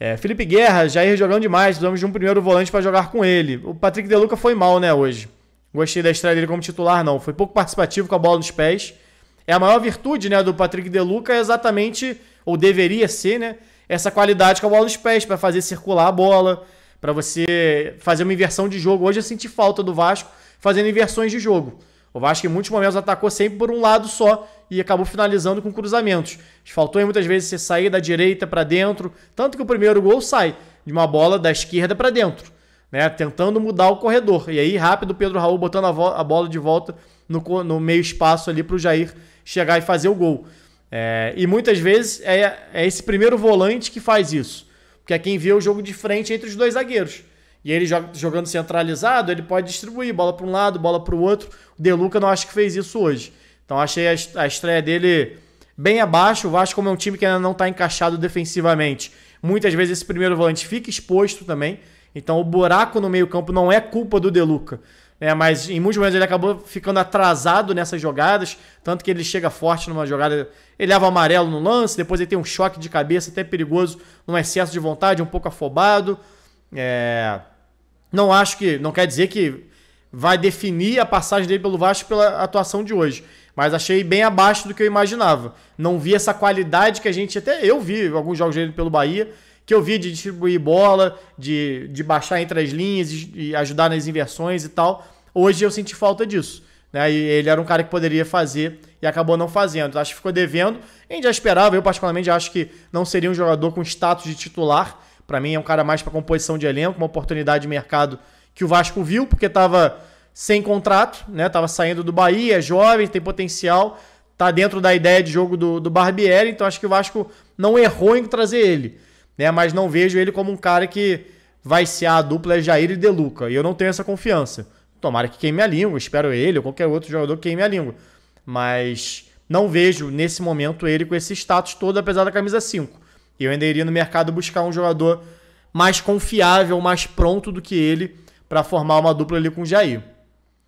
É, Felipe Guerra, Jair jogando demais, precisamos de um primeiro volante para jogar com ele. O Patrick Deluca foi mal, né, hoje. Gostei da estreia dele como titular, não. Foi pouco participativo com a bola nos pés. É a maior virtude, né, do Patrick Deluca é exatamente, ou deveria ser, né, essa qualidade com a bola nos pés para fazer circular a bola, para você fazer uma inversão de jogo. Hoje eu senti falta do Vasco fazendo inversões de jogo. O Vasco em muitos momentos atacou sempre por um lado só e acabou finalizando com cruzamentos. Faltou muitas vezes você sair da direita para dentro, tanto que o primeiro gol sai de uma bola da esquerda para dentro, né? Tentando mudar o corredor. E aí rápido o Pedro Raul botando a, a bola de volta no, no meio espaço ali para o Jair chegar e fazer o gol. É, e muitas vezes é, é esse primeiro volante que faz isso, porque é quem vê o jogo de frente entre os dois zagueiros. E ele jogando centralizado, ele pode distribuir bola para um lado, bola para o outro. O De Luca não acho que fez isso hoje. Então achei a estreia dele bem abaixo. O Vasco, como é um time que ainda não está encaixado defensivamente, muitas vezes esse primeiro volante fica exposto também. Então o buraco no meio-campo não é culpa do Deluca. Né? Mas em muitos momentos ele acabou ficando atrasado nessas jogadas. Tanto que ele chega forte numa jogada. Ele leva amarelo no lance, depois ele tem um choque de cabeça até perigoso, num excesso de vontade, um pouco afobado. É, não acho que. Não quer dizer que vai definir a passagem dele pelo Vasco pela atuação de hoje. Mas achei bem abaixo do que eu imaginava. Não vi essa qualidade que a gente. Até eu vi alguns jogos dele pelo Bahia, que eu vi de distribuir bola, de, de baixar entre as linhas e ajudar nas inversões e tal. Hoje eu senti falta disso. Né? E ele era um cara que poderia fazer e acabou não fazendo. Acho que ficou devendo. A gente já esperava, eu particularmente acho que não seria um jogador com status de titular para mim é um cara mais para composição de elenco, uma oportunidade de mercado que o Vasco viu, porque estava sem contrato, né? Tava saindo do Bahia, é jovem, tem potencial, tá dentro da ideia de jogo do, do Barbieri, então acho que o Vasco não errou em trazer ele, né? Mas não vejo ele como um cara que vai ser a dupla Jair e de Luca e eu não tenho essa confiança. Tomara que queime a língua, espero ele ou qualquer outro jogador que queime a língua. Mas não vejo nesse momento ele com esse status todo, apesar da camisa 5. E eu ainda iria no mercado buscar um jogador mais confiável, mais pronto do que ele para formar uma dupla ali com o Jair.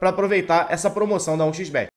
para aproveitar essa promoção da 1xBet.